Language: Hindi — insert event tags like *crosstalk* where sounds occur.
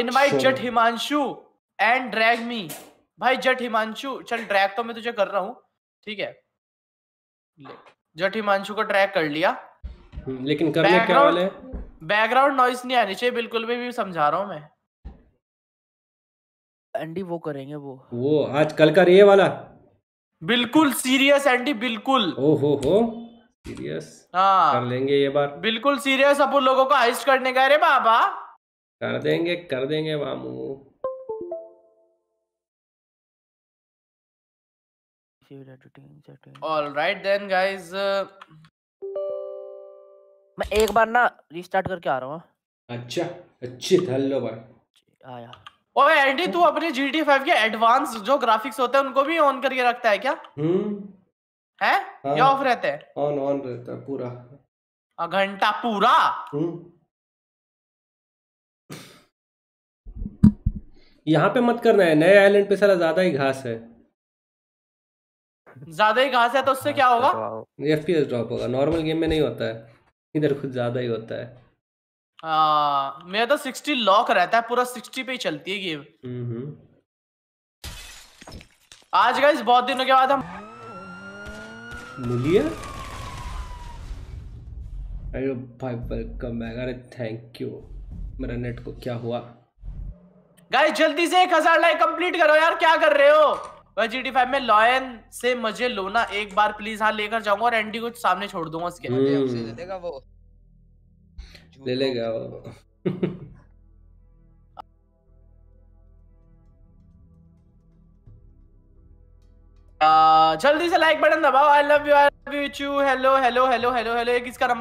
Invite Jat Himanshu and drag me भाई जट हिमांशु चल ड्रैग तो मैं तुझे कर रहा हूँ ठीक है जट हिमांशु को ट्रैक कर लिया हम्म, लेकिन करने क्या वाले बैकग्राउंड नॉइस नहीं आनी चाहिए बिल्कुल भी, भी समझा रहा हूँ मैं एंडी वो करेंगे वो वो आज कल का ये वाला बिल्कुल सीरियस एंडी बिल्कुल ओ हो हो सीरियस हाँ कर लेंगे ये बार बिल्कुल सीरियस अपन लोगों को हाइस्ट करने का अरे बाबा कर देंगे कर देंगे मामू ऑलराइट देन गाइस मैं एक बार ना रिस्टार्ट करके आ रहा हूँ हाँ। अच्छा अच्छी हेलो भाई आया ओए एंडी तू अपने GT 5 के एडवांस जो ग्राफिक्स होते हैं उनको भी ऑन करके रखता है क्या हम्म है हाँ, या ऑफ रहते हैं ऑन ऑन रहता है पूरा घंटा पूरा हम्म यहाँ पे मत करना है नए आइलैंड पे सारा ज्यादा ही घास है ज्यादा ही घास है तो उससे क्या अच्छा, होगा एफ एफपीएस ड्रॉप होगा नॉर्मल गेम में नहीं होता है इधर खुद ज्यादा ही होता है हाँ, मेरा तो सिक्सटी लॉक रहता है पूरा सिक्सटी पे ही चलती है गेम हम्म, हम्म। आज गाइस बहुत दिनों के बाद हम मिलिए अरे भाई वेलकम बैक अरे थैंक यू मेरा नेट को क्या हुआ गाइस जल्दी से एक हजार लाइक कंप्लीट करो यार क्या कर रहे हो वह जी फाइव में लॉयन से मुझे ना एक बार प्लीज हाँ लेकर जाऊंगा और एंडी को सामने छोड़ दूंगा उसके लिए हम्म। ले लेगा वो *laughs* जल्दी से लाइक बटन दबाओ I love you I love you hello hello hello hello hello एक इसका